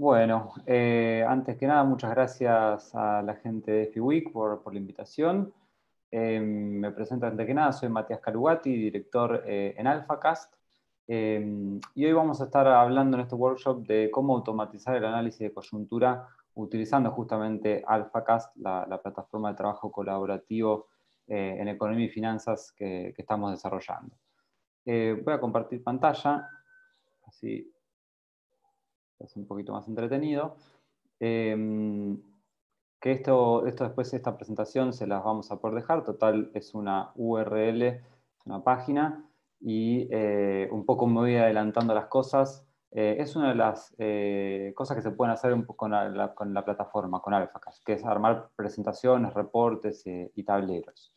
Bueno, eh, antes que nada, muchas gracias a la gente de FIWIC por, la invitación. Eh, me presento antes que nada, soy Matías Calugati, director eh, en AlphaCast. y hoy vamos a estar hablando en este workshop de cómo automatizar el análisis de coyuntura utilizando justamente AlphaCast, la, plataforma de trabajo colaborativo en economía y finanzas que, que estamos desarrollando. voy a compartir pantalla, así es un poquito más entretenido. Em, que esto, esto después, esta presentación se las vamos a poder dejar, total es una URL, una página, y eh, un poco me voy adelantando las cosas. Eh, es una de las eh, cosas que se pueden hacer un poco con, la, plataforma, con Alphacast, que es armar presentaciones, reportes y tableros.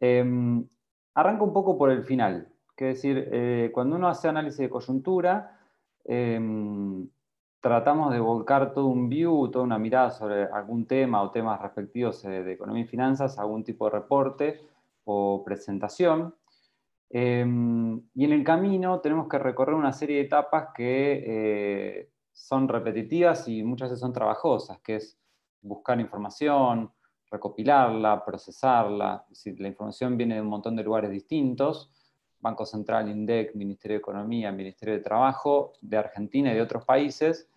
Em, arranco un poco por el final, Quiero decir, cuando uno hace análisis de coyuntura, em, tratamos de volcar todo un view, toda una mirada sobre algún tema o temas respectivos eh, de economía y finanzas, algún tipo de reporte o presentación. Em, y en el camino tenemos que recorrer una serie de etapas que eh, son repetitivas y muchas veces son trabajosas, que es buscar información, recopilarla, procesarla. Si la información viene de un montón de lugares distintos, Banco Central, INDEC, Ministerio de Economía, Ministerio de Trabajo, de Argentina y de otros países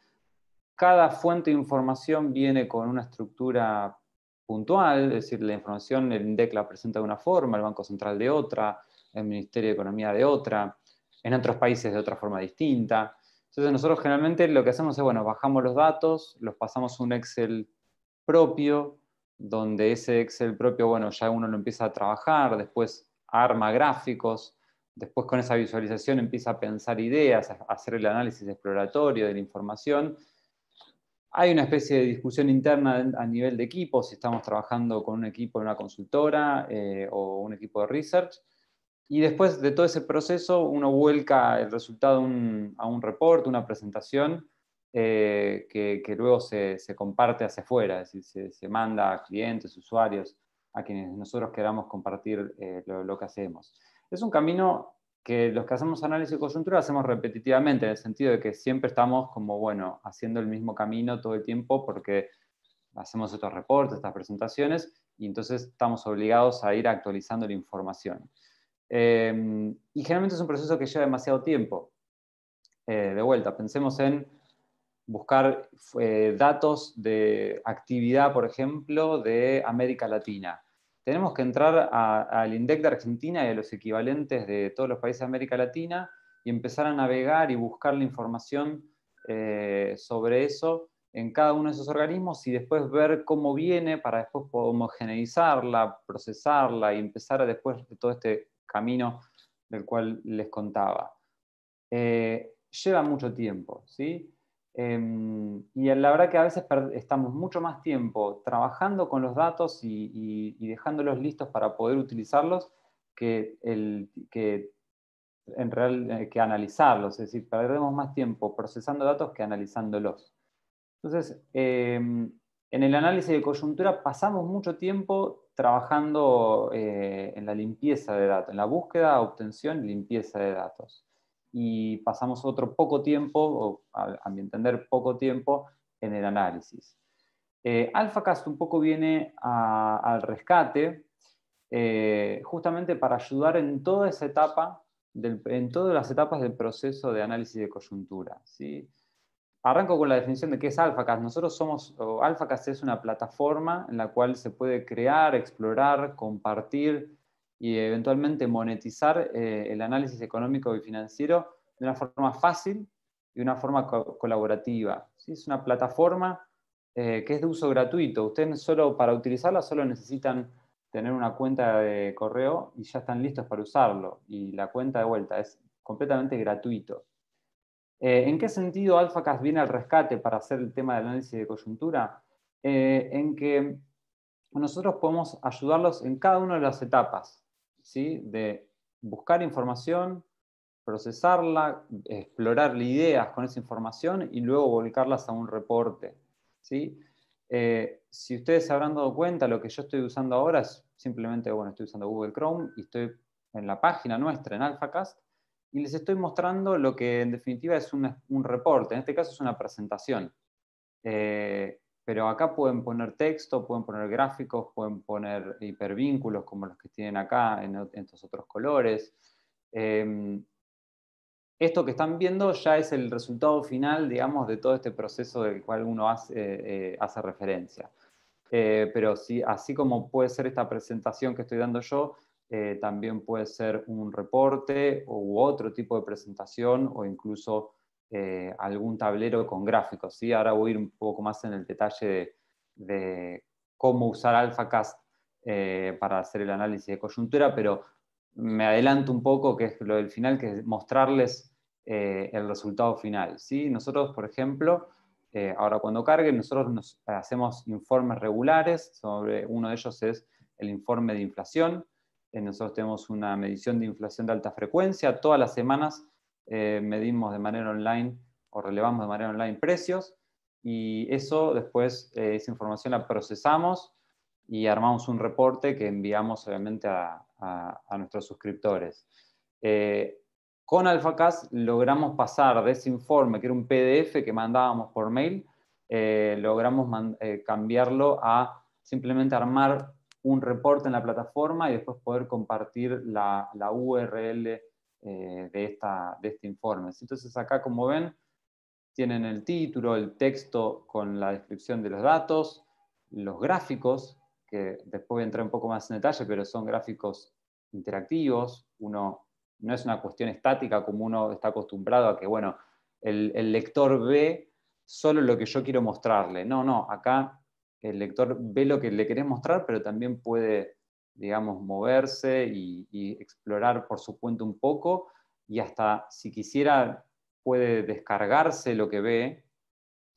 cada fuente de información viene con una estructura puntual, es decir, la información, el INDEC la presenta de una forma, el Banco Central de otra, el Ministerio de Economía de otra, en otros países de otra forma distinta. Entonces nosotros generalmente lo que hacemos es, bueno, bajamos los datos, los pasamos a un Excel propio, donde ese Excel propio, bueno, ya uno lo empieza a trabajar, después arma gráficos, después con esa visualización empieza a pensar ideas, hacer el análisis exploratorio de la información, hay una especie de discusión interna a nivel de equipo, si estamos trabajando con un equipo de una consultora eh, o un equipo de research. Y después de todo ese proceso, uno vuelca el resultado a un reporte, una presentación, eh, que, luego se, comparte hacia afuera, es decir, se, manda a clientes, usuarios, a quienes nosotros queramos compartir eh, lo, que hacemos. Es un camino que los que hacemos análisis de coyuntura hacemos repetitivamente, en el sentido de que siempre estamos como, bueno, haciendo el mismo camino todo el tiempo porque hacemos estos reportes, estas presentaciones, y entonces estamos obligados a ir actualizando la información. Em, y generalmente es un proceso que lleva demasiado tiempo. Eh, de vuelta, pensemos en buscar eh, datos de actividad, por ejemplo, de América Latina tenemos que entrar al INDEC de Argentina y a los equivalentes de todos los países de América Latina y empezar a navegar y buscar la información eh, sobre eso en cada uno de esos organismos y después ver cómo viene para después homogeneizarla, procesarla y empezar a después de todo este camino del cual les contaba. Eh, lleva mucho tiempo, ¿sí? Em, y la verdad que a veces estamos mucho más tiempo trabajando con los datos y, dejándolos listos para poder utilizarlos que, en real, eh, que analizarlos. Es decir, perdemos más tiempo procesando datos que analizándolos. Entonces, em, en el análisis de coyuntura pasamos mucho tiempo trabajando eh, en la limpieza de datos, en la búsqueda, obtención y limpieza de datos y pasamos otro poco tiempo, a, mi entender poco tiempo, en el análisis. AlfaCast eh, AlphaCast un poco viene al rescate eh, justamente para ayudar en toda esa etapa, en todas las etapas del proceso de análisis de coyuntura. Arranco con la definición de qué es AlphaCast. Nosotros somos, AlphaCast es una plataforma en la cual se puede crear, explorar, compartir y eventualmente monetizar eh, el análisis económico y financiero de una forma fácil y una forma colaborativa. Es una plataforma eh, que es de uso gratuito. Ustedes solo para utilizarla solo necesitan tener una cuenta de correo y ya están listos para usarlo. Y la cuenta de vuelta es completamente gratuito. Eh, ¿En qué sentido AlphaCast viene al rescate para hacer el tema del análisis de coyuntura? en que nosotros podemos ayudarlos en cada una de las etapas de buscar información, procesarla, explorar ideas con esa información y luego volcarlas a un reporte. Eh, si ustedes se habrán dado cuenta, lo que yo estoy usando ahora es simplemente, bueno, estoy usando Google Chrome y estoy en la página nuestra, en AlphaCast, y les estoy mostrando lo que en definitiva es un, reporte, en este caso es una presentación. Eh, pero acá pueden poner texto, pueden poner gráficos, pueden poner hipervínculos como los que tienen acá en, estos otros colores. Em, esto que están viendo ya es el resultado final, digamos, de todo este proceso del cual uno hace, eh, eh, referencia. Eh, pero así como puede ser esta presentación que estoy dando yo, también puede ser un reporte u otro tipo de presentación o incluso eh, algún tablero con gráficos. ¿sí? Ahora voy a ir un poco más en el detalle de, cómo usar AlphaCast eh, para hacer el análisis de coyuntura, pero me adelanto un poco, que es lo del final, que es mostrarles eh, el resultado final. ¿sí? Nosotros, por ejemplo, ahora cuando carguen, nosotros hacemos informes regulares, sobre, uno de ellos es el informe de inflación, nosotros tenemos una medición de inflación de alta frecuencia, todas las semanas eh, medimos de manera online o relevamos de manera online precios y eso después, eh, esa información la procesamos y armamos un reporte que enviamos obviamente a, nuestros suscriptores. Eh, con AlphaCast logramos pasar de ese informe, que era un PDF que mandábamos por mail, logramos cambiarlo a simplemente armar un reporte en la plataforma y después poder compartir la URL eh, de, esta, de este informe. Entonces acá, como ven, tienen el título, el texto con la descripción de los datos, los gráficos, que después voy a entrar un poco más en detalle, pero son gráficos interactivos, uno no es una cuestión estática como uno está acostumbrado a que, bueno, el, el lector ve solo lo que yo quiero mostrarle. No, no, acá el lector ve lo que le querés mostrar, pero también puede digamos, moverse y, explorar por su cuenta un poco y hasta si quisiera puede descargarse lo que ve,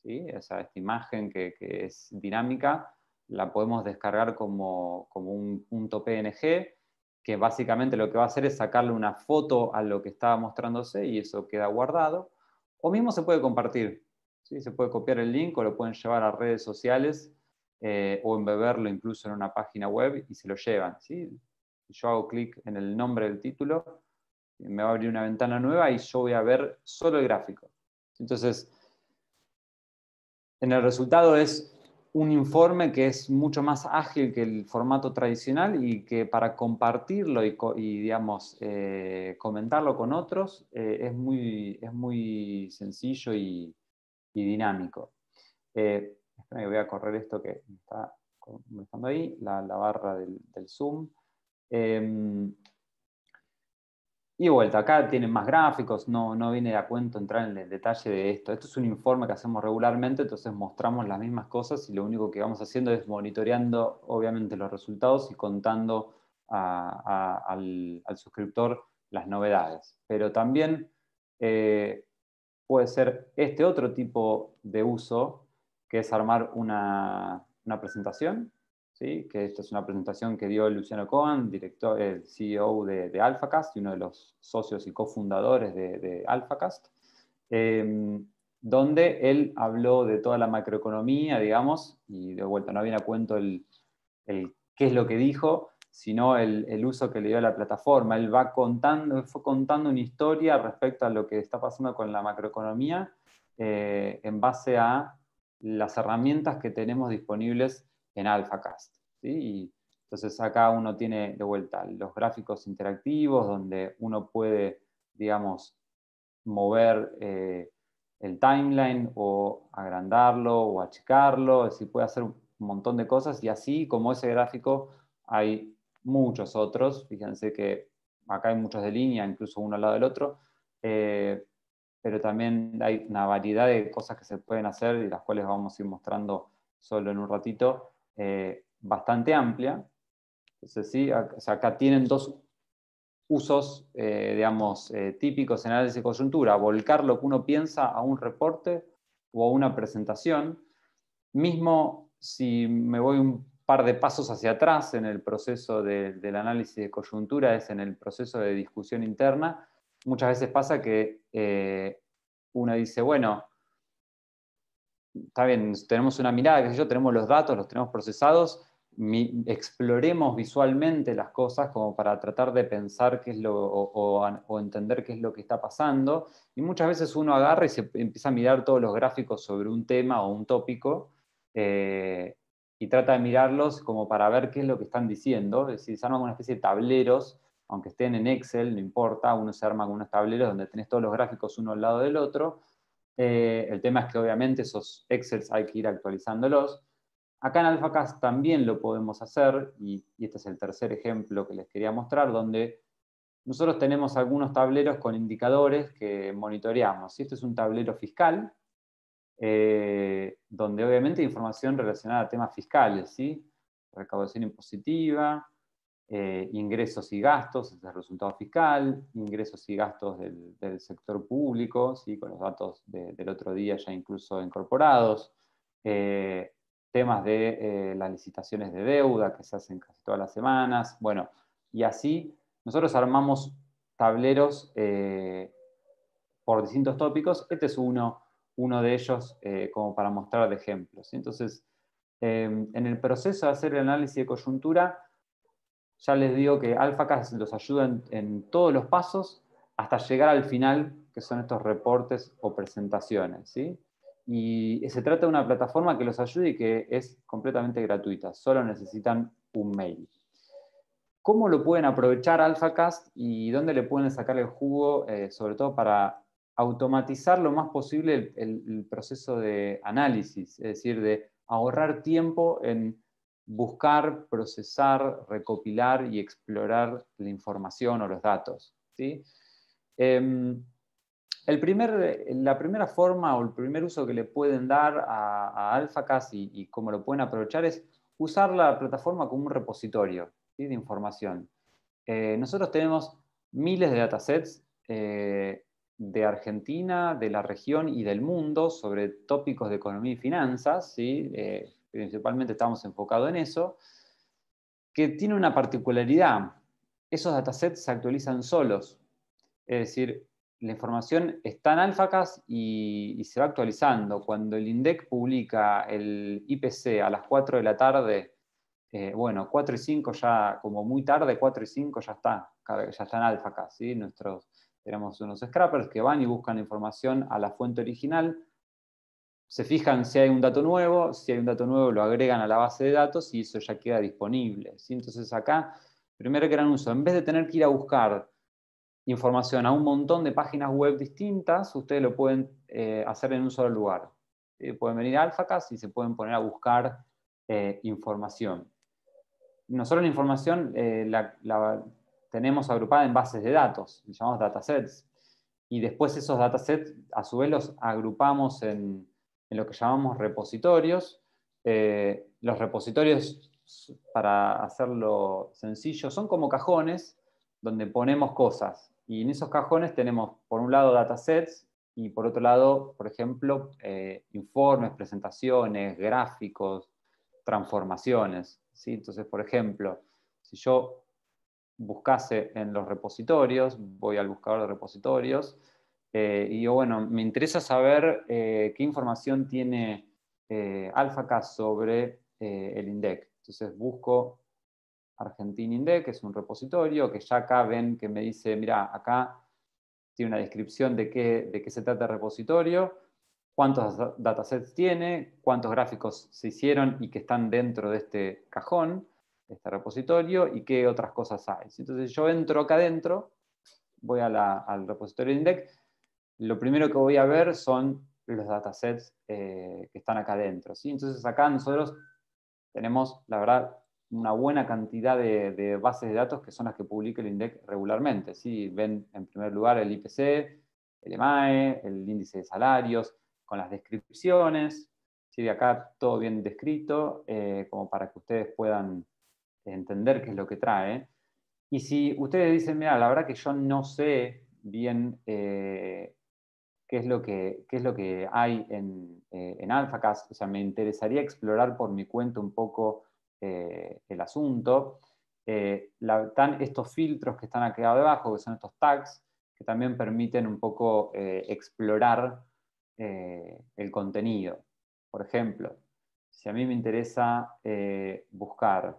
¿sí? esta imagen que, es dinámica, la podemos descargar como, un punto PNG, que básicamente lo que va a hacer es sacarle una foto a lo que estaba mostrándose y eso queda guardado. O mismo se puede compartir, ¿sí? se puede copiar el link o lo pueden llevar a redes sociales eh, o embeberlo incluso en una página web y se lo llevan. Si Yo hago clic en el nombre del título, me va a abrir una ventana nueva y yo voy a ver solo el gráfico. Entonces, en el resultado es un informe que es mucho más ágil que el formato tradicional y que para compartirlo y, digamos, eh, comentarlo con otros eh, es, muy, es muy sencillo y, dinámico que voy a correr esto que me está comenzando ahí, la, barra del, zoom. Em, y vuelta, acá tienen más gráficos, no, no viene a cuento entrar en el detalle de esto. Esto es un informe que hacemos regularmente, entonces mostramos las mismas cosas y lo único que vamos haciendo es monitoreando obviamente los resultados y contando al, suscriptor las novedades. Pero también eh, puede ser este otro tipo de uso que es armar una, una presentación, ¿sí? que esta es una presentación que dio Luciano Cohen, director, el eh, CEO de, AlphaCast y uno de los socios y cofundadores de, AlphaCast, em, donde él habló de toda la macroeconomía, digamos, y de vuelta no viene a cuento el, qué es lo que dijo, sino el, uso que le dio a la plataforma. Él va contando, fue contando una historia respecto a lo que está pasando con la macroeconomía eh, en base a las herramientas que tenemos disponibles en AlphaCast. ¿sí? entonces acá uno tiene de vuelta los gráficos interactivos donde uno puede, digamos, mover eh, el timeline o agrandarlo o achicarlo, es puede hacer un montón de cosas y así como ese gráfico hay muchos otros, fíjense que acá hay muchos de línea, incluso uno al lado del otro, eh, pero también hay una variedad de cosas que se pueden hacer y las cuales vamos a ir mostrando solo en un ratito, eh, bastante amplia. Entonces, sí, acá, tienen dos usos, eh, digamos, eh, típicos en análisis de coyuntura, volcar lo que uno piensa a un reporte o a una presentación. Mismo si me voy un par de pasos hacia atrás en el proceso del análisis de coyuntura, es en el proceso de discusión interna, muchas veces pasa que eh, uno dice, bueno, está bien, tenemos una mirada, qué yo, tenemos los datos, los tenemos procesados, exploremos visualmente las cosas como para tratar de pensar qué es lo, o, entender qué es lo que está pasando. Y muchas veces uno agarra y se empieza a mirar todos los gráficos sobre un tema o un tópico eh, y trata de mirarlos como para ver qué es lo que están diciendo. Es decir, se arman una especie de tableros aunque estén en Excel, no importa, uno se arma con unos tableros donde tenés todos los gráficos uno al lado del otro. Eh, el tema es que obviamente esos Excel hay que ir actualizándolos. Acá en AlphaCast también lo podemos hacer, y, este es el tercer ejemplo que les quería mostrar, donde nosotros tenemos algunos tableros con indicadores que monitoreamos. este es un tablero fiscal, eh, donde obviamente hay información relacionada a temas fiscales, ¿sí? recaudación impositiva, eh, ingresos y gastos, es el resultado fiscal, ingresos y gastos del, sector público, ¿sí? con los datos del otro día ya incluso incorporados, eh, temas de eh, las licitaciones de deuda que se hacen casi todas las semanas, bueno, y así nosotros armamos tableros por distintos tópicos, este es uno, uno de ellos como para mostrar de ejemplos. Entonces, en el proceso de hacer el análisis de coyuntura, ya les digo que AlphaCast los ayuda en, todos los pasos hasta llegar al final, que son estos reportes o presentaciones. ¿sí? Y se trata de una plataforma que los ayude y que es completamente gratuita. Solo necesitan un mail. ¿Cómo lo pueden aprovechar AlphaCast y dónde le pueden sacar el jugo, eh, sobre todo para automatizar lo más posible el, proceso de análisis, es decir, de ahorrar tiempo en buscar, procesar, recopilar y explorar la información o los datos. ¿sí? Em, el primer, la primera forma o el primer uso que le pueden dar a, a AlphaCast y, cómo lo pueden aprovechar es usar la plataforma como un repositorio de información. Eh, nosotros tenemos miles de datasets eh, de Argentina, de la región y del mundo sobre tópicos de economía y finanzas. ¿sí? Eh, principalmente estamos enfocados en eso, que tiene una particularidad. Esos datasets se actualizan solos. Es decir, la información está en alfacas y, se va actualizando. Cuando el INDEC publica el IPC a las 4 de la tarde, eh, bueno, 4 y 5 ya, como muy tarde, 4 y 5 ya está, ya está en alfacas. Nuestros, tenemos unos scrappers que van y buscan información a la fuente original se fijan si hay un dato nuevo, si hay un dato nuevo lo agregan a la base de datos y eso ya queda disponible. ¿sí? Entonces acá, primero que gran uso, en vez de tener que ir a buscar información a un montón de páginas web distintas, ustedes lo pueden eh, hacer en un solo lugar. Eh, pueden venir a AlphaCast y se pueden poner a buscar eh, información. Nosotros la información la, tenemos agrupada en bases de datos, llamamos datasets. Y después esos datasets, a su vez, los agrupamos en, en lo que llamamos repositorios. Eh, los repositorios, para hacerlo sencillo, son como cajones donde ponemos cosas. Y en esos cajones tenemos, por un lado, datasets y por otro lado, por ejemplo, eh, informes, presentaciones, gráficos, transformaciones. Entonces, por ejemplo, si yo buscase en los repositorios, voy al buscador de repositorios, eh, y bueno, me interesa saber eh, qué información tiene eh, AlphaCast sobre eh, el INDEC. Entonces busco Argentina INDEC, que es un repositorio, que ya acá ven que me dice, mira, acá tiene una descripción de qué, se trata el repositorio, cuántos datasets tiene, cuántos gráficos se hicieron y que están dentro de este cajón, este repositorio, y qué otras cosas hay. Entonces yo entro acá adentro, voy al repositorio INDEC lo primero que voy a ver son los datasets eh, que están acá adentro. ¿sí? Entonces acá nosotros tenemos, la verdad, una buena cantidad de, bases de datos que son las que publica el INDEC regularmente. ¿sí? Ven en primer lugar el IPC, el EMAE, e, el índice de salarios, con las descripciones. ¿sí? De acá todo bien descrito, eh, como para que ustedes puedan entender qué es lo que trae. Y si ustedes dicen, mira, la verdad que yo no sé bien eh, qué es lo que, es lo que hay en, eh, AlphaCast. O sea, me interesaría explorar por mi cuenta un poco eh, el asunto. están eh, estos filtros que están acá debajo, que son estos tags, que también permiten un poco explorar el contenido. Por ejemplo, si a mí me interesa buscar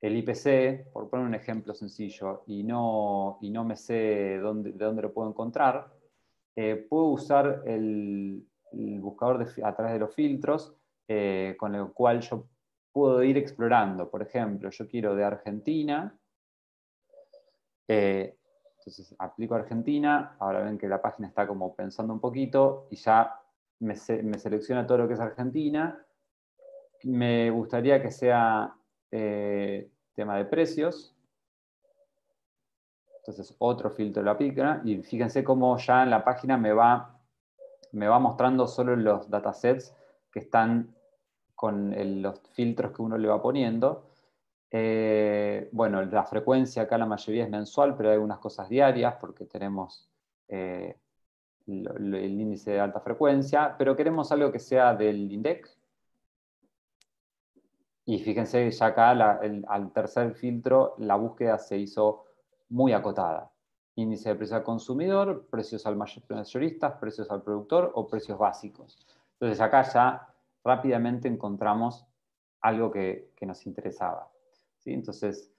el IPC, por poner un ejemplo sencillo, y no, y no me sé dónde, de dónde lo puedo encontrar, eh, puedo usar el, buscador a través de los filtros eh, con el cual yo puedo ir explorando. Por ejemplo, yo quiero de Argentina. Eh, entonces aplico Argentina. Ahora ven que la página está como pensando un poquito y ya me selecciona todo lo que es Argentina. Me gustaría que sea tema de precios. Entonces otro filtro de la pícara y fíjense cómo ya en la página me va, me va mostrando solo los datasets que están con los filtros que uno le va poniendo. Eh, bueno, la frecuencia acá la mayoría es mensual, pero hay algunas cosas diarias porque tenemos eh, el índice de alta frecuencia, pero queremos algo que sea del INDEC. Y fíjense que ya acá al tercer filtro la búsqueda se hizo muy acotada. Índice de precios al consumidor, precios al mayoristas, precios al productor o precios básicos. Entonces acá ya rápidamente encontramos algo que, nos interesaba. Entonces,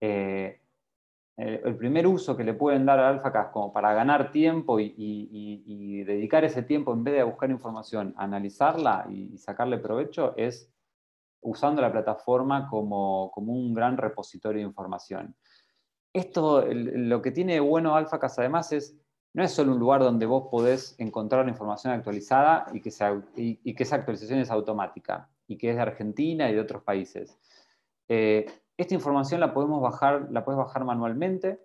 eh, eh, el, primer uso que le pueden dar al AlphaCast como para ganar tiempo y, dedicar ese tiempo en vez de buscar información, analizarla y, sacarle provecho es usando la plataforma como, como un gran repositorio de información esto, lo que tiene bueno Alfa además es, no es solo un lugar donde vos podés encontrar la información actualizada y que, y, que esa actualización es automática y que es de Argentina y de otros países. Eh, esta información la podemos bajar, la puedes bajar manualmente.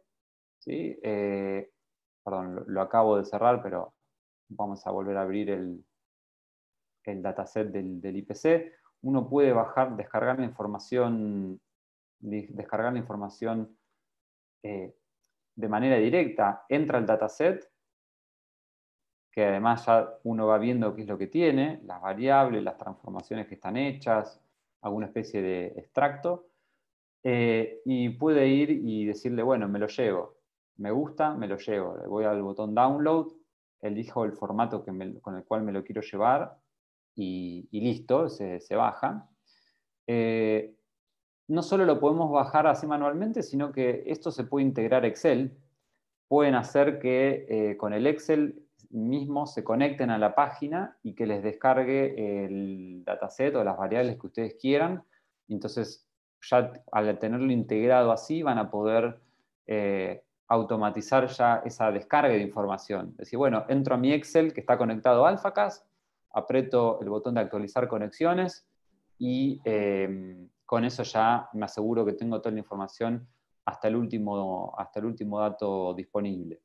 Eh, perdón, lo, acabo de cerrar, pero vamos a volver a abrir el, el dataset del, del, IPC. Uno puede bajar, descargar la información, descargar la información eh, de manera directa, entra el dataset, que además ya uno va viendo qué es lo que tiene, las variables, las transformaciones que están hechas, alguna especie de extracto, eh, y puede ir y decirle, bueno, me lo llevo, me gusta, me lo llevo, le voy al botón download, elijo el formato con el cual me lo quiero llevar y, listo, se, baja. Eh, no solo lo podemos bajar así manualmente, sino que esto se puede integrar a Excel. Pueden hacer que eh, con el Excel mismo se conecten a la página y que les descargue el dataset o las variables que ustedes quieran. Entonces, ya al tenerlo integrado así, van a poder eh, automatizar ya esa descarga de información. Es decir, bueno, entro a mi Excel que está conectado a AlphaCast, aprieto el botón de actualizar conexiones y em, con eso ya me aseguro que tengo toda la información hasta el último, hasta el último dato disponible.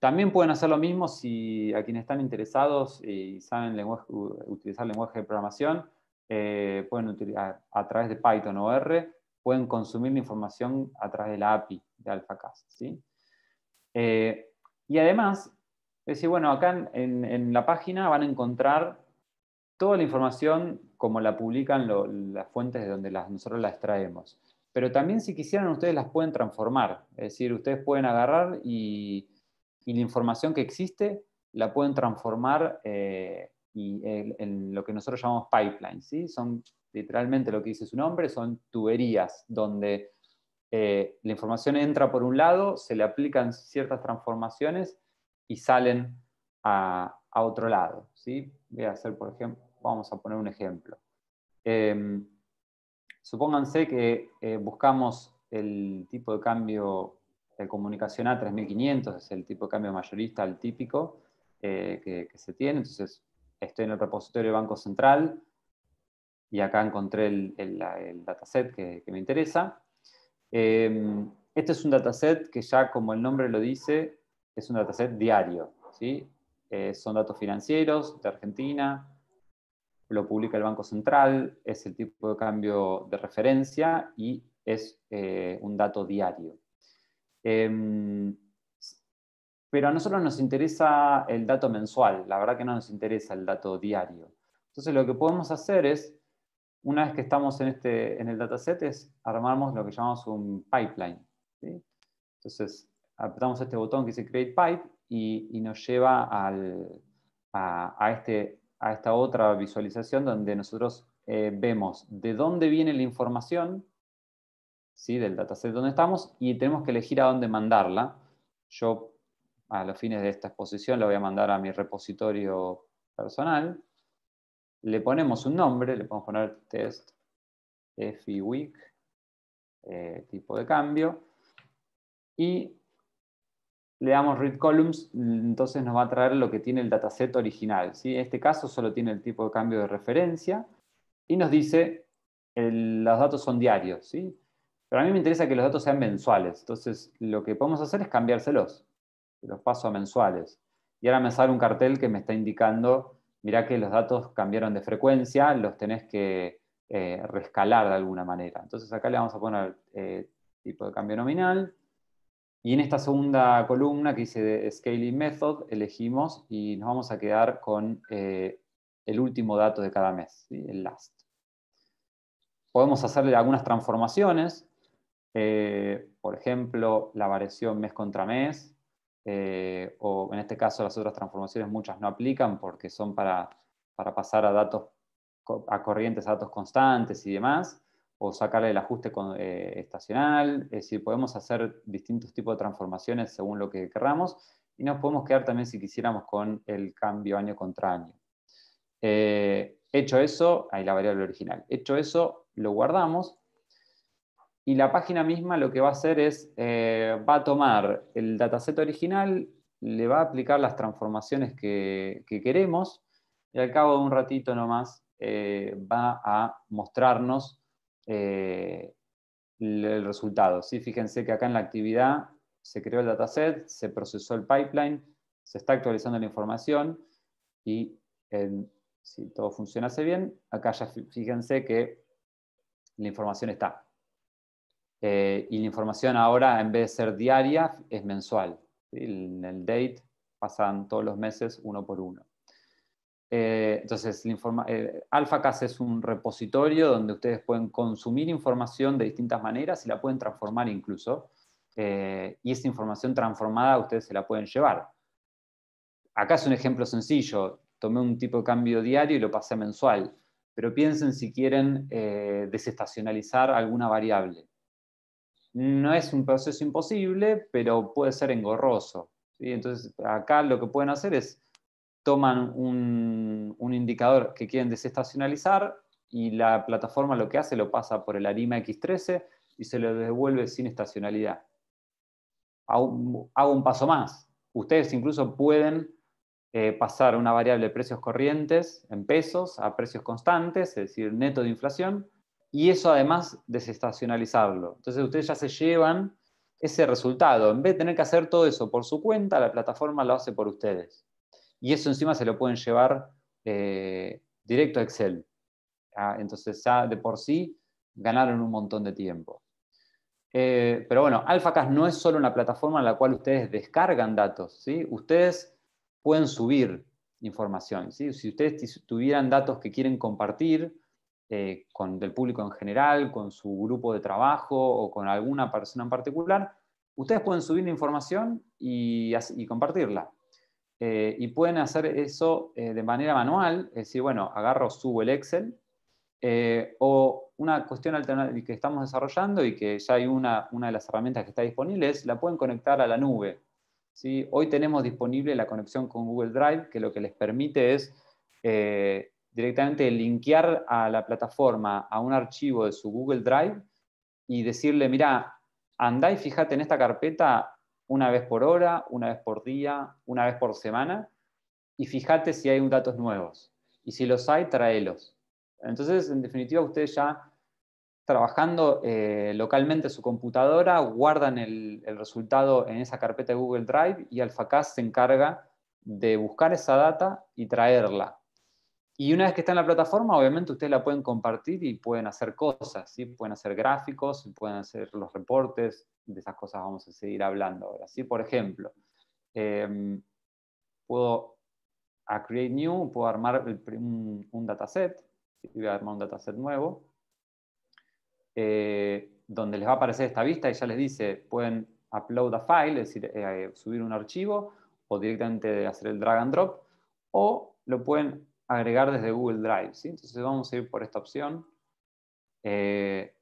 También pueden hacer lo mismo si a quienes están interesados y saben utilizar lenguaje de programación, eh, pueden utilizar a través de Python o R, pueden consumir la información a través de la API de AlphaCast. Eh, y además, es decir, bueno, acá en, en, la página van a encontrar toda la información como la publican las fuentes de donde nosotros las extraemos. Pero también si quisieran, ustedes las pueden transformar. Es decir, ustedes pueden agarrar y, la información que existe la pueden transformar eh, en, lo que nosotros llamamos pipelines. ¿sí? Son literalmente lo que dice su nombre, son tuberías donde eh, la información entra por un lado, se le aplican ciertas transformaciones y salen a, otro lado. ¿sí? Voy a hacer, por ejemplo, vamos a poner un ejemplo. Em, supónganse que eh, buscamos el tipo de cambio de comunicación a 3500, es el tipo de cambio mayorista, el típico eh, que, se tiene. Entonces, estoy en el repositorio Banco Central y acá encontré el, dataset que, me interesa. Em, este es un dataset que ya, como el nombre lo dice, es un dataset diario. ¿sí? Eh, son datos financieros de Argentina, lo publica el Banco Central, es el tipo de cambio de referencia y es eh, un dato diario. Em, pero a nosotros nos interesa el dato mensual, la verdad que no nos interesa el dato diario. Entonces lo que podemos hacer es, una vez que estamos en, este, en el dataset, es armamos lo que llamamos un pipeline. Entonces apretamos este botón que dice Create Pipe y, nos lleva al, a, este a esta otra visualización donde nosotros eh, vemos de dónde viene la información, ¿sí? del dataset donde estamos, y tenemos que elegir a dónde mandarla. Yo a los fines de esta exposición la voy a mandar a mi repositorio personal. Le ponemos un nombre, le podemos poner test FIWIC, eh, tipo de cambio, y le damos read columns, entonces nos va a traer lo que tiene el dataset original. ¿sí? En este caso solo tiene el tipo de cambio de referencia y nos dice los datos son diarios. ¿sí? Pero a mí me interesa que los datos sean mensuales, entonces lo que podemos hacer es cambiárselos. Los paso a mensuales. Y ahora me sale un cartel que me está indicando, mirá que los datos cambiaron de frecuencia, los tenés que eh, rescalar de alguna manera. Entonces acá le vamos a poner eh, tipo de cambio nominal, y en esta segunda columna que dice de Scaling Method, elegimos y nos vamos a quedar con eh, el último dato de cada mes, el last. Podemos hacerle algunas transformaciones, eh, por ejemplo, la variación mes contra mes, eh, o en este caso las otras transformaciones muchas no aplican porque son para, para pasar a datos a corrientes, a datos constantes y demás o sacarle el ajuste eh, estacional, es decir, podemos hacer distintos tipos de transformaciones según lo que querramos y nos podemos quedar también si quisiéramos con el cambio año contra año. Eh, hecho eso, ahí la variable original, hecho eso, lo guardamos y la página misma lo que va a hacer es, eh, va a tomar el dataset original, le va a aplicar las transformaciones que, que queremos y al cabo de un ratito nomás va a mostrarnos eh, el resultado. ¿sí? Fíjense que acá en la actividad se creó el dataset, se procesó el pipeline, se está actualizando la información y si todo funcionase bien, acá ya fíjense que la información está. Eh, y la información ahora, en vez de ser diaria, es mensual. En el date pasan todos los meses uno por uno. Eh, entonces, eh, es un repositorio donde ustedes pueden consumir información de distintas maneras y la pueden transformar incluso. Eh, y esta información transformada ustedes se la pueden llevar. Acá es un ejemplo sencillo. Tomé un tipo de cambio diario y lo pasé mensual. Pero piensen si quieren desestacionalizar alguna variable. No es un proceso imposible, pero puede ser engorroso. Entonces, acá lo que pueden hacer es toman un, indicador que quieren desestacionalizar y la plataforma lo que hace lo pasa por el ARIMA X13 y se lo devuelve sin estacionalidad. Hago un, paso más. Ustedes incluso pueden eh, pasar una variable de precios corrientes en pesos a precios constantes, es decir, neto de inflación, y eso además desestacionalizarlo. Entonces ustedes ya se llevan ese resultado. En vez de tener que hacer todo eso por su cuenta, la plataforma lo hace por ustedes y eso encima se lo pueden llevar eh, directo a Excel. Ah, entonces ya de por sí ganaron un montón de tiempo. Eh, pero bueno, AlphaCast no es solo una plataforma en la cual ustedes descargan datos, ustedes pueden subir información. Si ustedes tuvieran datos que quieren compartir eh, con el público en general, con su grupo de trabajo o con alguna persona en particular, ustedes pueden subir la información y compartirla. Eh, y pueden hacer eso eh, de manera manual, es decir, bueno, agarro, subo el Excel, eh, o una cuestión alternativa que estamos desarrollando y que ya hay una, de las herramientas que está disponible es, la pueden conectar a la nube. ¿sí? Hoy tenemos disponible la conexión con Google Drive, que lo que les permite es directamente linkear a la plataforma, a un archivo de su Google Drive y decirle, mira, andá y fíjate en esta carpeta una vez por hora, una vez por día, una vez por semana, y fíjate si hay datos nuevos. Y si los hay, tráelos. Entonces, en definitiva, ustedes ya trabajando eh, localmente su computadora, guardan el, el, resultado en esa carpeta de Google Drive y AlphaCast se encarga de buscar esa data y traerla y una vez que está en la plataforma, obviamente ustedes la pueden compartir y pueden hacer cosas, pueden hacer gráficos, pueden hacer los reportes, de esas cosas vamos a seguir hablando ahora. Por ejemplo, em, puedo a Create New, puedo armar un, dataset, voy a armar un dataset nuevo, eh, donde les va a aparecer esta vista y ya les dice, pueden upload a file, es decir, eh, subir un archivo, o directamente hacer el drag and drop, o lo pueden agregar desde Google Drive. ¿sí? Entonces vamos a ir por esta opción. Eh,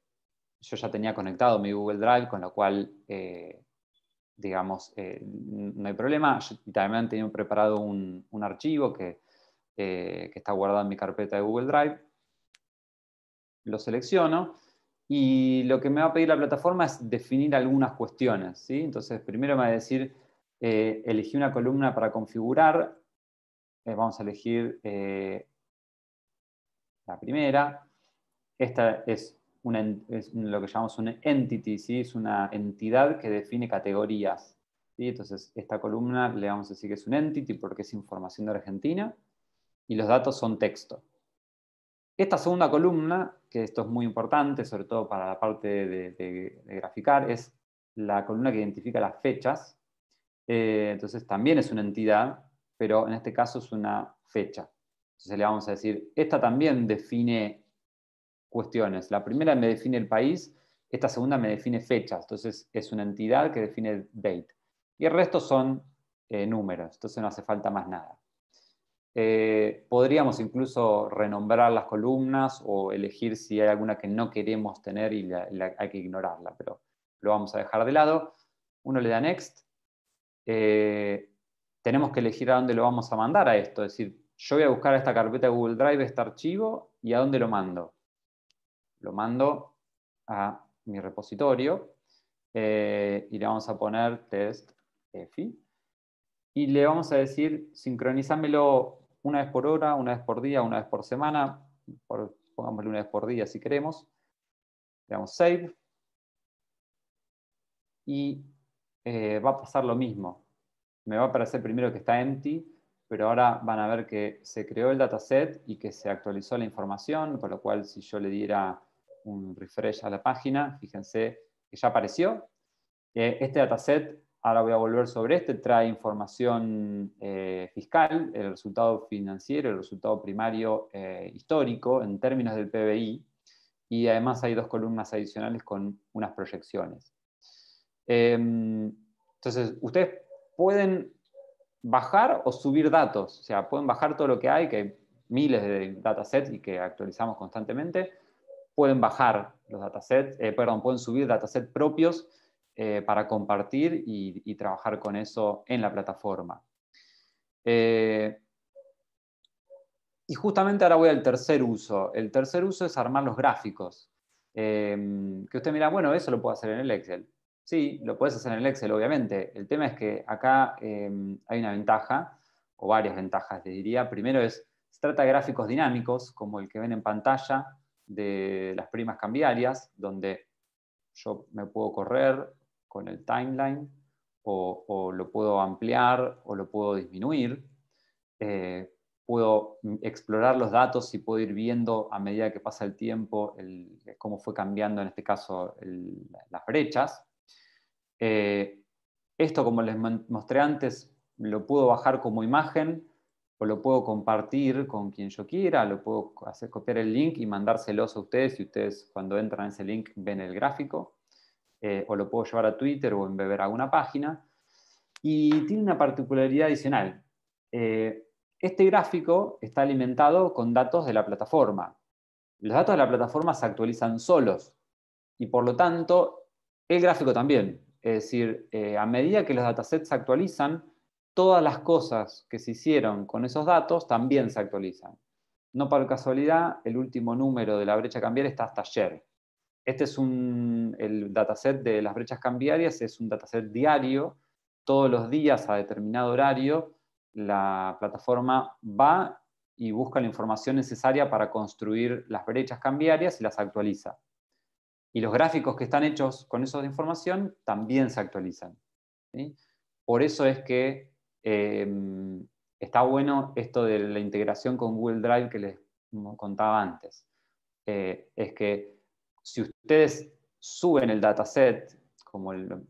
yo ya tenía conectado mi Google Drive, con lo cual, eh, digamos, eh, no hay problema. También han tenido preparado un, archivo que, está guardado en mi carpeta de Google Drive. Lo selecciono y lo que me va a pedir la plataforma es definir algunas cuestiones. ¿sí? Entonces, primero me va a decir, elegí una columna para configurar eh, vamos a elegir eh, la primera. Esta es, lo que llamamos un entity, es una entidad que define categorías. ¿sí? Entonces, esta columna le vamos a decir que es un entity porque es información de Argentina y los datos son texto. Esta segunda columna, que esto es muy importante, sobre todo para la parte de, graficar, es la columna que identifica las fechas. Eh, entonces también es una entidad pero en este caso es una fecha. Entonces le vamos a decir, esta también define cuestiones. La primera me define el país, esta segunda me define fechas. Entonces es una entidad que define date. Y el resto son eh, números, entonces no hace falta más nada. Eh, podríamos incluso renombrar las columnas o elegir si hay alguna que no queremos tener y hay que ignorarla, pero lo vamos a dejar de lado. Uno le da next. Eh, tenemos que elegir a dónde lo vamos a mandar a esto. Es decir, yo voy a buscar esta carpeta de Google Drive, este archivo, y a dónde lo mando. Lo mando a mi repositorio eh, y le vamos a poner test EFI y le vamos a decir sincronizámelo una vez por hora, una vez por día, una vez por semana, pongámosle una vez por día si queremos. Le damos save y eh, va a pasar lo mismo me va a parecer primero que está empty, pero ahora van a ver que se creó el dataset y que se actualizó la información, por lo cual si yo le diera un refresh a la página, fíjense que ya apareció. Eh, este dataset, ahora voy a volver sobre este, trae información eh, fiscal, el resultado financiero, el resultado primario eh, histórico en términos del PBI, y además hay dos columnas adicionales con unas proyecciones. Em, entonces, ustedes pueden bajar o subir datos, o sea, pueden bajar todo lo que hay, que hay miles de datasets y que actualizamos constantemente, pueden bajar los datasets, eh, perdón, pueden subir datasets propios eh, para compartir y, trabajar con eso en la plataforma. Eh, y justamente ahora voy al tercer uso. El tercer uso es armar los gráficos. que usted mira, bueno, eso lo puedo hacer en el Excel. Sí, lo puedes hacer en el Excel, obviamente. El tema es que acá eh, hay una ventaja, o varias ventajas, te diría. Primero es, se trata de gráficos dinámicos, como el que ven en pantalla, de las primas cambiarias, donde yo me puedo correr con el timeline, o, lo puedo ampliar, o lo puedo disminuir. Eh, puedo explorar los datos y puedo ir viendo a medida que pasa el tiempo cómo fue cambiando, en este caso, las brechas. Eh, esto, como les mostré antes, lo puedo bajar como imagen o lo puedo compartir con quien yo quiera, lo puedo hacer copiar el link y mandárselos a ustedes y ustedes cuando entran a ese link ven el gráfico, eh, o lo puedo llevar a Twitter o embeber a alguna página. Y tiene una particularidad adicional. Eh, este gráfico está alimentado con datos de la plataforma. Los datos de la plataforma se actualizan solos y por lo tanto el gráfico también. Es decir, eh, a medida que los datasets se actualizan, todas las cosas que se hicieron con esos datos también se actualizan. No por casualidad, el último número de la brecha cambiaria está hasta ayer. Este es un, el dataset de las brechas cambiarias, es un dataset diario. Todos los días a determinado horario, la plataforma va y busca la información necesaria para construir las brechas cambiarias y las actualiza y los gráficos que están hechos con esa información también se actualizan. Por eso es que em, está bueno esto de la integración con Google Drive que les contaba antes. Eh, es que si ustedes suben el dataset, como lo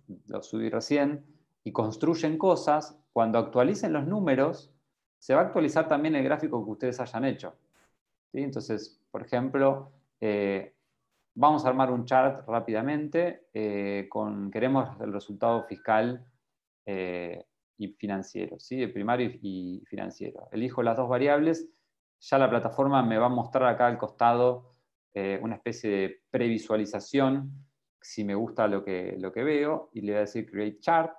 subí recién, y construyen cosas, cuando actualicen los números, se va a actualizar también el gráfico que ustedes hayan hecho. Entonces, por ejemplo, eh, Vamos a armar un chart rápidamente eh, con, queremos el resultado fiscal eh, y financiero, ¿sí? primario y, financiero. Elijo las dos variables, ya la plataforma me va a mostrar acá al costado eh, una especie de previsualización, si me gusta lo que, lo que veo, y le voy a decir Create Chart.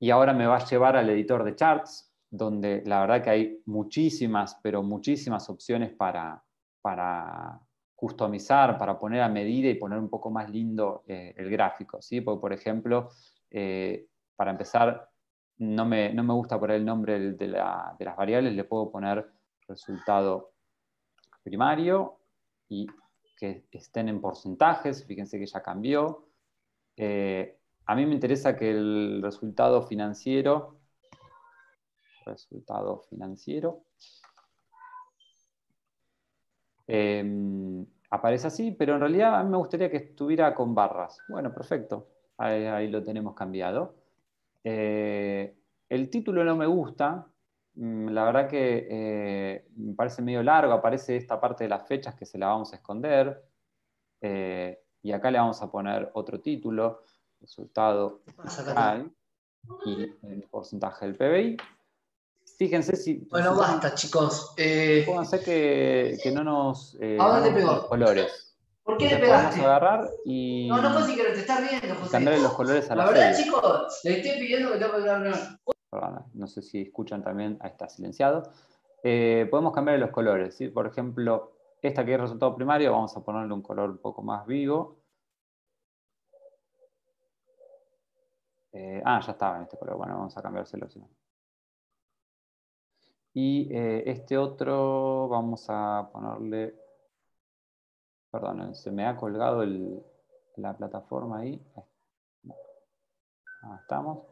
Y ahora me va a llevar al editor de charts, donde la verdad que hay muchísimas, pero muchísimas opciones para, para customizar, para poner a medida y poner un poco más lindo eh, el gráfico. ¿sí? por ejemplo, eh, para empezar, no me, gusta poner el nombre de, las variables, le puedo poner resultado primario y que estén en porcentajes, fíjense que ya cambió. Eh, a mí me interesa que el resultado financiero, resultado financiero, Em, aparece así, pero en realidad a mí me gustaría que estuviera con barras. Bueno, perfecto, ahí, lo tenemos cambiado. Eh, el título no me gusta, mm, la verdad que eh, me parece medio largo, aparece esta parte de las fechas que se la vamos a esconder, eh, y acá le vamos a poner otro título, resultado y el porcentaje del PBI fíjense si. Bueno, basta, chicos. Eh, pónganse que, que, no nos. Eh, pegó? colores. ¿Por qué le pegaste? agarrar y. No, no fue que que te estás viendo, José. Cambiarle los colores a la La verdad, chicos, le estoy pidiendo que te una Perdón, no sé si escuchan también, ahí está silenciado. Eh, podemos cambiar los colores. ¿sí? Por ejemplo, esta que es resultado primario, vamos a ponerle un color un poco más vivo. Eh, ah, ya estaba en este color. Bueno, vamos a cambiárselo. ¿sí? Y eh, este otro vamos a ponerle, perdón, se me ha colgado la plataforma ahí. Ahí estamos.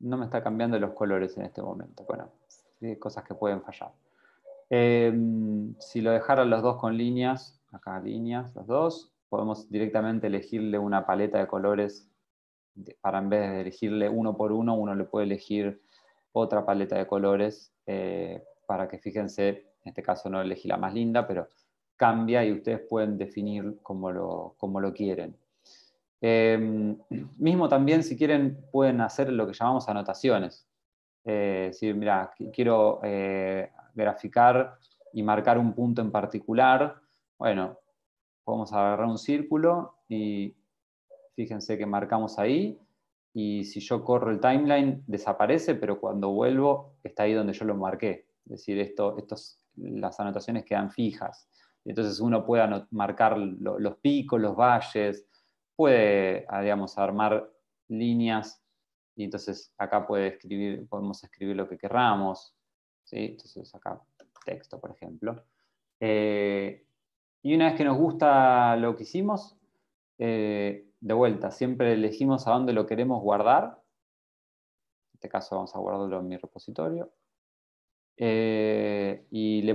No me está cambiando los colores en este momento. Bueno, cosas que pueden fallar. Em, si lo dejaran los dos con líneas, acá líneas, los dos, podemos directamente elegirle una paleta de colores. Para en vez de elegirle uno por uno, uno le puede elegir otra paleta de colores eh, para que fíjense, en este caso no elegí la más linda, pero cambia y ustedes pueden definir como lo, quieren. Em, mismo también, si quieren, pueden hacer lo que llamamos anotaciones. Eh, si, mira, quiero eh, graficar y marcar un punto en particular, bueno, podemos agarrar un círculo y fíjense que marcamos ahí y si yo corro el timeline desaparece, pero cuando vuelvo está ahí donde yo lo marqué. Es decir, esto, estos, las anotaciones quedan fijas. Entonces uno puede marcar los picos, los valles, puede, ah, digamos, armar líneas y entonces acá puede escribir, podemos escribir lo que querramos. ¿sí? Entonces acá texto, por ejemplo. Eh, y una vez que nos gusta lo que hicimos, eh, de vuelta, siempre elegimos a dónde lo queremos guardar. En este caso vamos a guardarlo en mi repositorio. Eh, y le,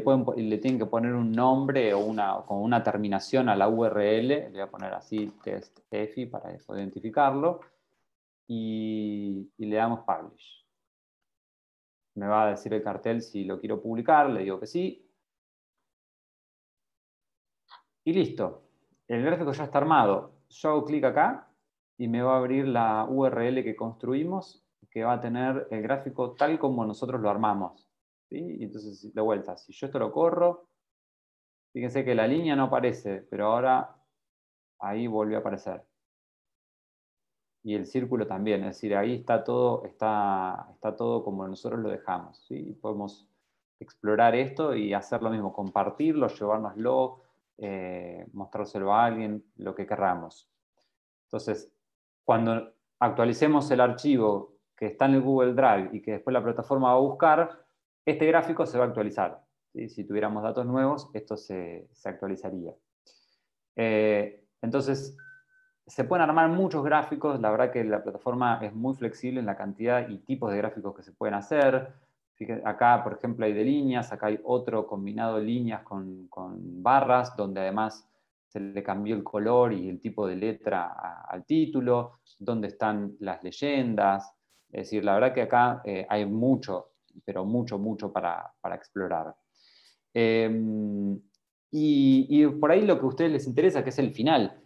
tienen que poner un nombre o una, con una terminación a la URL. Le voy a poner así test EFI para identificarlo. y le damos publish. Me va a decir el cartel si lo quiero publicar, le digo que sí. Y listo. El gráfico ya está armado yo hago clic acá y me va a abrir la URL que construimos, que va a tener el gráfico tal como nosotros lo armamos. Y Entonces, de vuelta, si yo esto lo corro, fíjense que la línea no aparece, pero ahora ahí volvió a aparecer. Y el círculo también, es decir, ahí está todo, está, todo como nosotros lo dejamos. ¿sí? Podemos explorar esto y hacer lo mismo, compartirlo, llevárnoslo, eh, mostrárselo a alguien, lo que querramos. Entonces, cuando actualicemos el archivo que está en el Google Drive y que después la plataforma va a buscar, este gráfico se va a actualizar. Si tuviéramos datos nuevos, esto se, actualizaría. Eh, entonces, se pueden armar muchos gráficos, la verdad que la plataforma es muy flexible en la cantidad y tipos de gráficos que se pueden hacer acá, por ejemplo, hay de líneas, acá hay otro combinado líneas con, barras, donde además se le cambió el color y el tipo de letra al título, Donde están las leyendas. Es decir, la verdad que acá eh, hay mucho, pero mucho, mucho para, explorar. Em, y, por ahí lo que a ustedes les interesa, que es el final,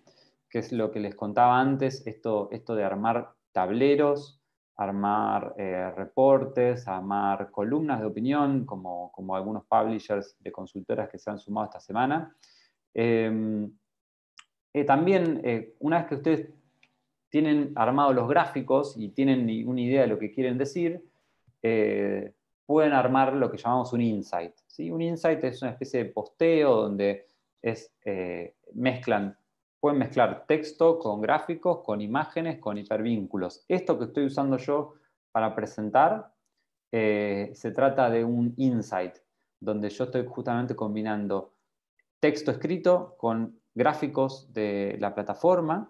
que es lo que les contaba antes, esto, esto de armar tableros, armar eh, reportes, armar columnas de opinión, como, como, algunos publishers de consultoras que se han sumado esta semana. Em, eh, también, eh, una vez que ustedes tienen armados los gráficos y tienen una idea de lo que quieren decir, pueden armar lo que llamamos un insight. ¿sí? Un insight es una especie de posteo donde es, mezclan Pueden mezclar texto con gráficos, con imágenes, con hipervínculos. Esto que estoy usando yo para presentar eh, se trata de un insight, donde yo estoy justamente combinando texto escrito con gráficos de la plataforma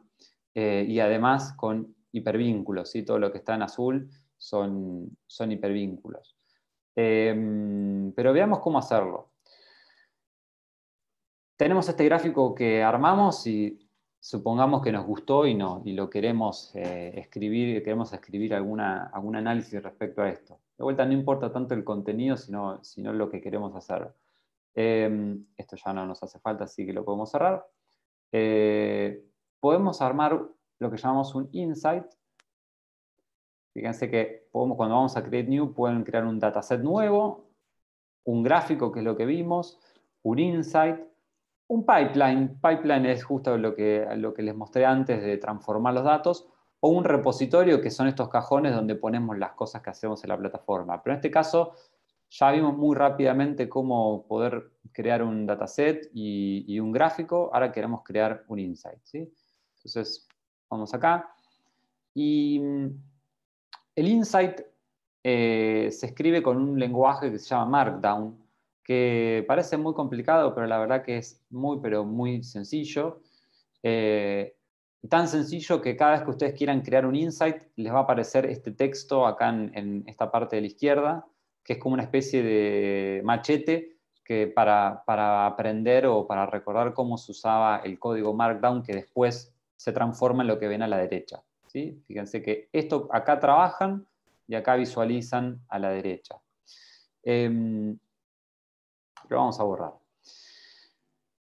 eh, y además con hipervínculos. y Todo lo que está en azul son, son hipervínculos. Em, pero veamos cómo hacerlo tenemos este gráfico que armamos y supongamos que nos gustó y, no, y lo queremos eh, escribir, queremos escribir algún análisis respecto a esto. De vuelta, no importa tanto el contenido, sino, lo que queremos hacer. Em, esto ya no nos hace falta, así que lo podemos cerrar. Eh, podemos armar lo que llamamos un insight. Fíjense que cuando vamos a Create New pueden crear un dataset nuevo, un gráfico que es lo que vimos, un insight, un pipeline. Pipeline es justo lo que, lo que les mostré antes de transformar los datos. O un repositorio, que son estos cajones donde ponemos las cosas que hacemos en la plataforma. Pero en este caso, ya vimos muy rápidamente cómo poder crear un dataset y, un gráfico. Ahora queremos crear un insight. Entonces, vamos acá. Y mm, el insight eh, se escribe con un lenguaje que se llama Markdown, que parece muy complicado, pero la verdad que es muy, pero muy sencillo. Eh, tan sencillo que cada vez que ustedes quieran crear un insight, les va a aparecer este texto acá en, esta parte de la izquierda, que es como una especie de machete que para, para, aprender o para recordar cómo se usaba el código Markdown, que después se transforma en lo que ven a la derecha. ¿sí? Fíjense que esto acá trabajan y acá visualizan a la derecha. Em, lo vamos a borrar.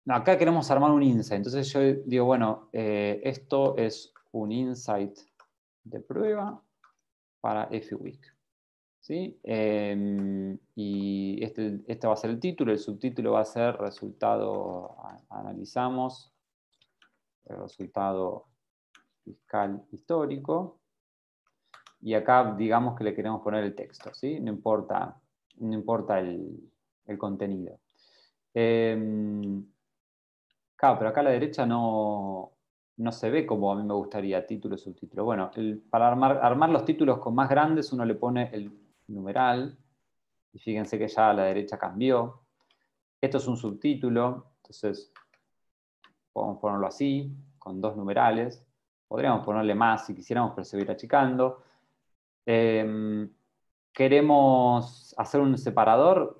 Acá queremos armar un insight, entonces yo digo, bueno, eh, esto es un insight de prueba para FWIC. ¿sí? Em, y este, este, va a ser el título, el subtítulo va a ser resultado, analizamos, el resultado fiscal histórico. Y acá digamos que le queremos poner el texto, ¿sí? No importa, no importa el, el contenido. Em, claro, pero acá a la derecha no, no se ve como a mí me gustaría, título, subtítulo. Bueno, para armar, armar los títulos con más grandes uno le pone el numeral, y fíjense que ya a la derecha cambió. Esto es un subtítulo, entonces podemos ponerlo así, con dos numerales. Podríamos ponerle más si quisiéramos, pero achicando. Em, queremos hacer un separador,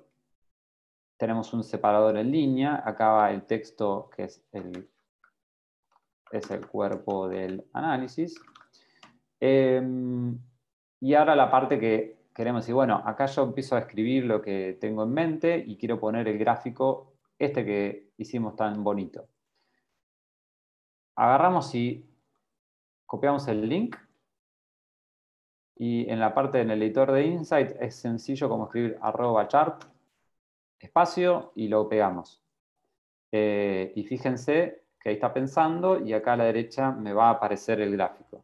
tenemos un separador en línea, acá va el texto que es el, es el cuerpo del análisis. Em, y ahora la parte que queremos decir, bueno, acá yo empiezo a escribir lo que tengo en mente y quiero poner el gráfico, este que hicimos tan bonito. Agarramos y copiamos el link. Y en la parte del editor de Insight es sencillo como escribir arroba chart espacio y lo pegamos. Eh, y fíjense que ahí está pensando y acá a la derecha me va a aparecer el gráfico.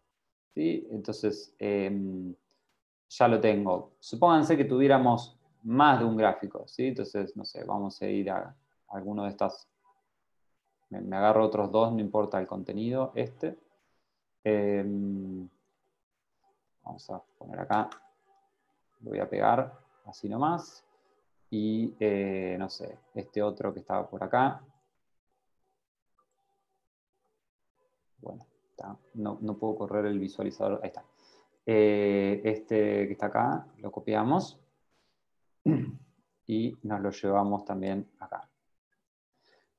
¿sí? Entonces, em, ya lo tengo. Supónganse que tuviéramos más de un gráfico. ¿sí? Entonces, no sé, vamos a ir a, alguno de estos Me, agarro otros dos, no importa el contenido, este. Em, vamos a poner acá, lo voy a pegar así nomás y eh, no sé, este otro que estaba por acá. Bueno, no, puedo correr el visualizador, ahí está. Eh, este que está acá lo copiamos y nos lo llevamos también acá.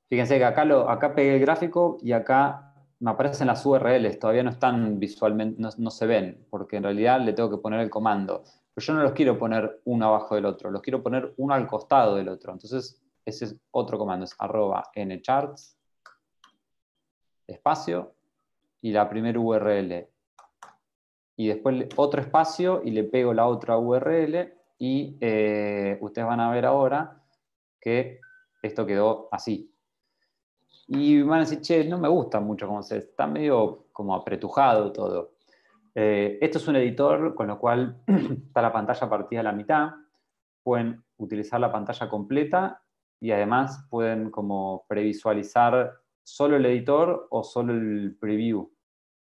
Fíjense que acá, lo, acá pegué el gráfico y acá me aparecen las URLs, todavía no están visualmente, no se ven, porque en realidad le tengo que poner el comando yo no los quiero poner uno abajo del otro, los quiero poner uno al costado del otro. Entonces, ese es otro comando, es arroba ncharts, espacio, y la primera URL. Y después otro espacio y le pego la otra URL y eh, ustedes van a ver ahora que esto quedó así. Y van a decir, che, no me gusta mucho cómo se está medio como apretujado todo. Eh, esto es un editor, con lo cual está la pantalla partida a la mitad. Pueden utilizar la pantalla completa y además pueden como previsualizar solo el editor o solo el preview,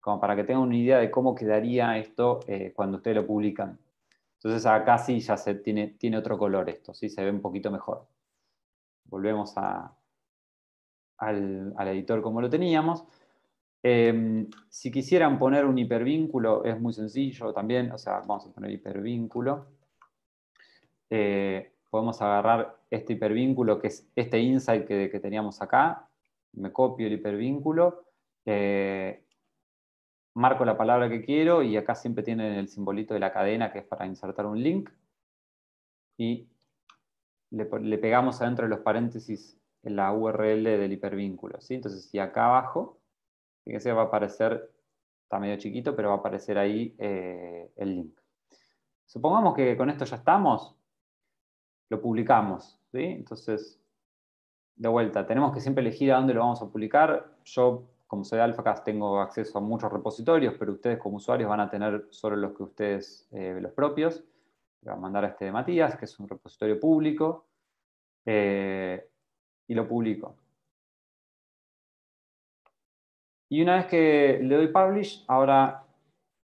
como para que tengan una idea de cómo quedaría esto eh, cuando ustedes lo publican. Entonces acá sí ya se tiene, otro color esto, ¿sí? se ve un poquito mejor. Volvemos a, al editor como lo teníamos. Em, si quisieran poner un hipervínculo, es muy sencillo también, o sea, vamos a poner hipervínculo. Eh, podemos agarrar este hipervínculo, que es este insight que, teníamos acá, me copio el hipervínculo, eh, marco la palabra que quiero y acá siempre tienen el simbolito de la cadena que es para insertar un link y le, pegamos adentro de los paréntesis la URL del hipervínculo. ¿sí? Entonces, si acá abajo Fíjense, va a aparecer, está medio chiquito, pero va a aparecer ahí eh, el link. Supongamos que con esto ya estamos, lo publicamos. Entonces, de vuelta, tenemos que siempre elegir a dónde lo vamos a publicar. Yo, como soy de AlphaCast, tengo acceso a muchos repositorios, pero ustedes como usuarios van a tener solo los que ustedes, eh, los propios. Le voy a mandar a este de Matías, que es un repositorio público, eh, y lo publico. Y una vez que le doy publish, ahora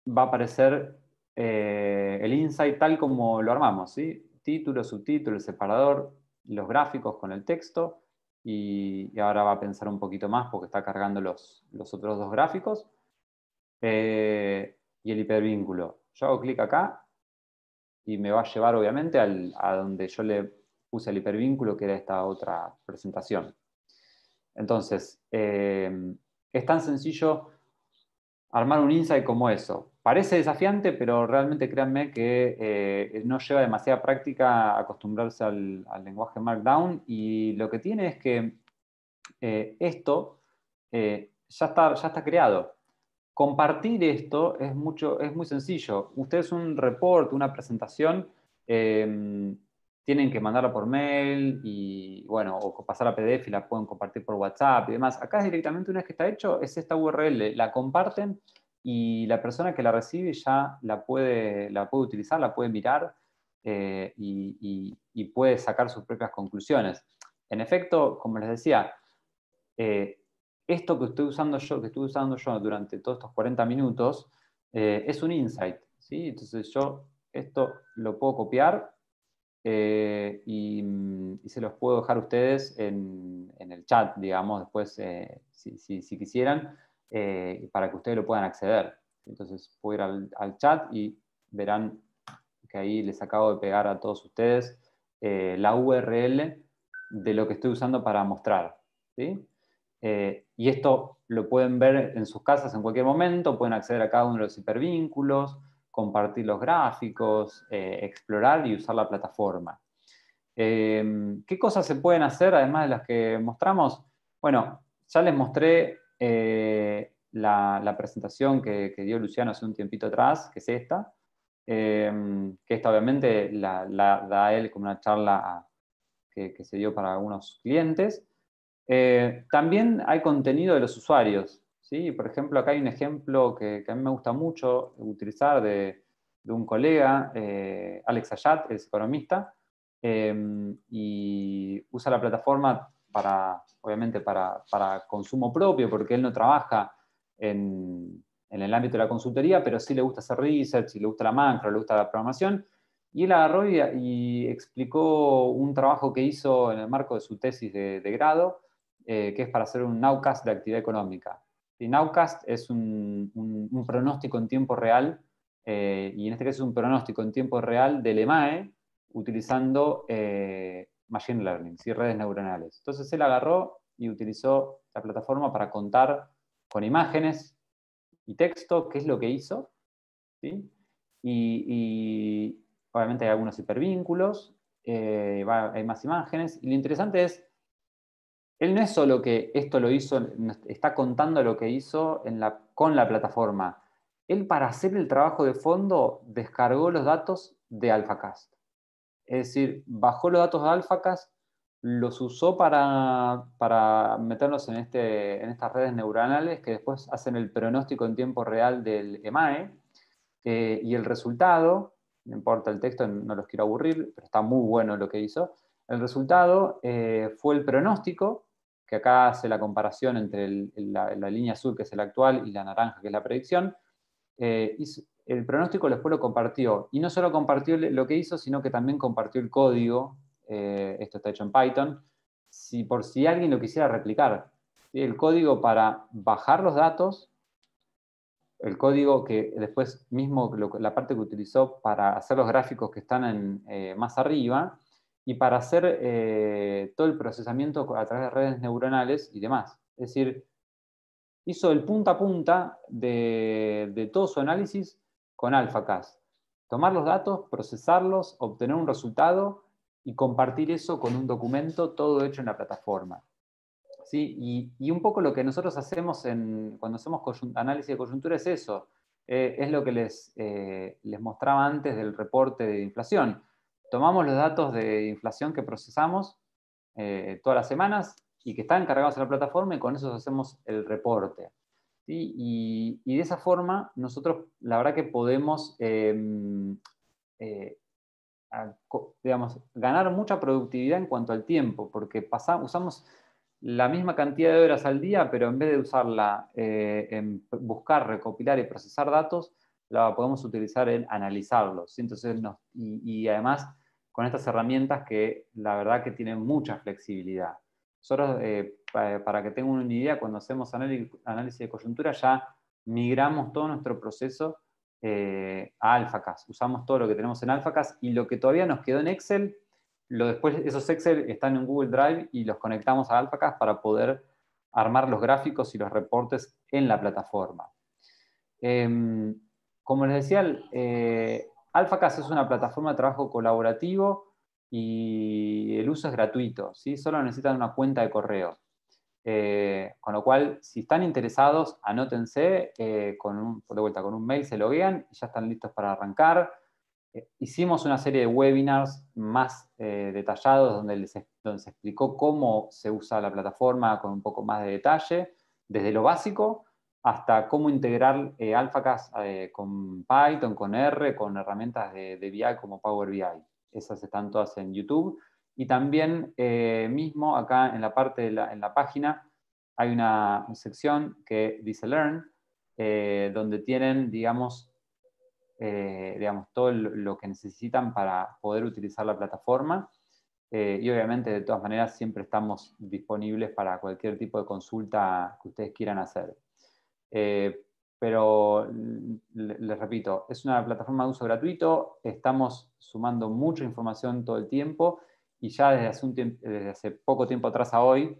va a aparecer eh, el insight tal como lo armamos. ¿sí? Título, subtítulo, separador, los gráficos con el texto. Y, ahora va a pensar un poquito más porque está cargando los, los otros dos gráficos. Eh, y el hipervínculo. Yo hago clic acá y me va a llevar obviamente a donde yo le puse el hipervínculo, que era esta otra presentación. Entonces, eh, es tan sencillo armar un insight como eso. Parece desafiante, pero realmente créanme que eh, no lleva demasiada práctica acostumbrarse al, lenguaje Markdown y lo que tiene es que eh, esto eh, ya, está, ya está creado. Compartir esto es, mucho, es muy sencillo. Usted es un report, una presentación tienen que mandarla por mail y, bueno, o pasar a PDF y la pueden compartir por WhatsApp y demás. Acá es directamente una vez que está hecho es esta URL, la comparten y la persona que la recibe ya la puede, la puede utilizar, la puede mirar eh, y, puede sacar sus propias conclusiones. En efecto, como les decía, eh, esto que estoy usando yo, que usando yo durante todos estos 40 minutos, eh, es un insight. ¿sí? Entonces yo esto lo puedo copiar eh, mm, y, se los puedo dejar a ustedes en, el chat, digamos, después, eh, si, quisieran, eh, para que ustedes lo puedan acceder. Entonces, puedo ir al, chat y verán que ahí les acabo de pegar a todos ustedes la URL de lo que estoy usando para mostrar. y esto lo pueden ver en sus casas en cualquier momento, pueden acceder a cada uno de los hipervínculos, compartir los gráficos, eh, explorar y usar la plataforma. Eh, ¿Qué cosas se pueden hacer además de las que mostramos? Bueno, ya les mostré eh, la, presentación que, dio Luciano hace un tiempito atrás, que es esta, que esta obviamente la, da él como una charla que, que se dio para algunos clientes. también hay contenido de los usuarios, por ejemplo, acá hay un ejemplo que, a mí me gusta mucho utilizar de, un colega, eh, Alex Ayat, es economista, em, y usa la plataforma para, obviamente, para, consumo propio, porque él no trabaja en, el ámbito de la consultoría, pero sí le gusta hacer research, le gusta la macro, le gusta la programación. Y él agarró y, explicó un trabajo que hizo en el marco de su tesis de, grado, eh, que es para hacer un outcast de actividad económica en Nowcast es un, pronóstico en tiempo real, eh, y en este caso es un pronóstico en tiempo real del EMAE utilizando eh, Machine Learning, y redes neuronales. Entonces él agarró y utilizó la plataforma para contar con imágenes y texto qué es lo que hizo. Y, obviamente hay algunos hipervínculos, eh, hay más imágenes. Y lo interesante es él no es solo que esto lo hizo, está contando lo que hizo con la plataforma. Él para hacer el trabajo de fondo descargó los datos de AlphaCast. Es decir, bajó los datos de AlphaCast, los usó para, para meternos este, en, estas redes neuronales que después hacen el pronóstico en tiempo real del EMAE eh, y el resultado, no importa el texto, no los quiero aburrir, pero está muy bueno lo que hizo. El resultado eh, fue el pronóstico que acá hace la comparación entre la, línea azul, que es el actual, y la naranja, que es la predicción, eh, el pronóstico después lo compartió. Y no solo compartió lo que hizo, sino que también compartió el código, eh, esto está hecho en Python, si, por si alguien lo quisiera replicar. El código para bajar los datos, el código que después mismo, la parte que utilizó para hacer los gráficos que están en, eh, más arriba, y para hacer eh, todo el procesamiento a través de redes neuronales y demás. Es decir, hizo el punta a punta de, todo su análisis con AlphaCast. Tomar los datos, procesarlos, obtener un resultado y compartir eso con un documento, todo hecho en la plataforma. ¿Sí? Y, un poco lo que nosotros hacemos cuando hacemos análisis de coyuntura es eso, eh, es lo que eh, les mostraba antes del reporte de inflación tomamos los datos de inflación que procesamos eh, todas las semanas y que están cargados en la plataforma y con eso hacemos el reporte. Y, de esa forma nosotros, la verdad que podemos em, eh, digamos, ganar mucha productividad en cuanto al tiempo, porque usamos la misma cantidad de horas al día, pero en vez de usarla eh, en buscar, recopilar y procesar datos, la podemos utilizar en analizarlos. Entonces, y además con estas herramientas que la verdad que tienen mucha flexibilidad. Nosotros, eh, para que tengan una idea, cuando hacemos análisis de coyuntura ya migramos todo nuestro proceso eh, a AlphaCast. Usamos todo lo que tenemos en AlphaCast y lo que todavía nos quedó en Excel, después, esos Excel están en Google Drive y los conectamos a AlphaCast para poder armar los gráficos y los reportes en la plataforma. Em, como les decía, eh, AlphaCast es una plataforma de trabajo colaborativo y el uso es gratuito, ¿sí? solo necesitan una cuenta de correo. Eh, con lo cual, si están interesados, anótense, eh, con un, de vuelta, con un mail se loguean y ya están listos para arrancar. Eh, hicimos una serie de webinars más detallados donde, les, donde se explicó cómo se usa la plataforma con un poco más de detalle, desde lo básico hasta cómo integrar eh, AlphaCast eh, con Python, con R, con herramientas de, BI como Power BI. Esas están todas en YouTube. Y también eh, mismo acá en la parte en la página hay una sección que dice Learn, eh, donde tienen, digamos, todo lo que necesitan para poder utilizar la plataforma. y obviamente, de todas maneras, siempre estamos disponibles para cualquier tipo de consulta que ustedes quieran hacer. Eh, pero les repito, es una plataforma de uso gratuito, estamos sumando mucha información todo el tiempo y ya desde hace, poco tiempo atrás a hoy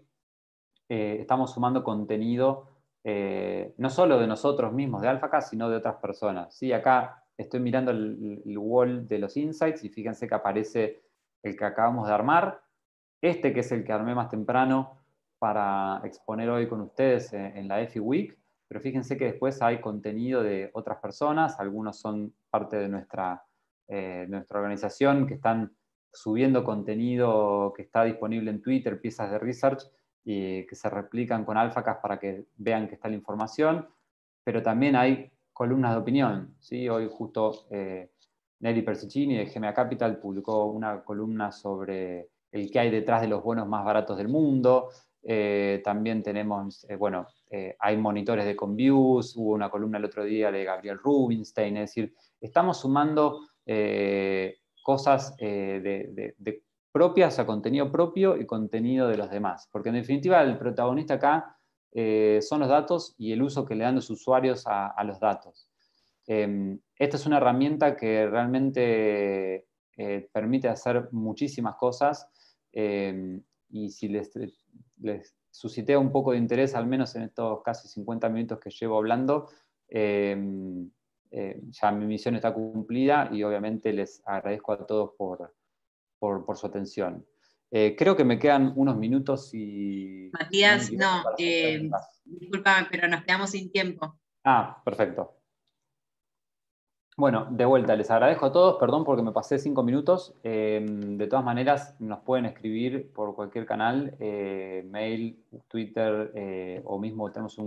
eh, estamos sumando contenido eh, no solo de nosotros mismos, de AlphaCast, sino de otras personas. ¿sí? Acá estoy mirando el, wall de los insights y fíjense que aparece el que acabamos de armar, este que es el que armé más temprano para exponer hoy con ustedes en, la EFI Week pero fíjense que después hay contenido de otras personas, algunos son parte de nuestra, eh, nuestra organización que están subiendo contenido que está disponible en Twitter, piezas de research, y que se replican con alfacas para que vean que está la información, pero también hay columnas de opinión. ¿sí? Hoy justo eh, Nelly Persicini de GMA Capital publicó una columna sobre el que hay detrás de los bonos más baratos del mundo. Eh, también tenemos, bueno, eh, hay monitores de Conviews, hubo una columna el otro día de Gabriel Rubinstein, es decir, estamos sumando eh, cosas eh, de, propias a contenido propio y contenido de los demás, porque en definitiva el protagonista acá son los datos y el uso que le dan los usuarios a, los datos. Em, esta es una herramienta que realmente permite hacer muchísimas cosas em, y si les suscité un poco de interés, al menos en estos casi 50 minutos que llevo hablando. Em, eh, ya mi misión está cumplida y obviamente les agradezco a todos por, su atención. Eh, creo que me quedan unos minutos y... Matías, no, eh, disculpame, pero nos quedamos sin tiempo. Ah, perfecto. Bueno, de vuelta, les agradezco a todos, perdón porque me pasé cinco minutos. Em, de todas maneras, nos pueden escribir por cualquier canal, eh, mail, Twitter eh, o mismo tenemos un...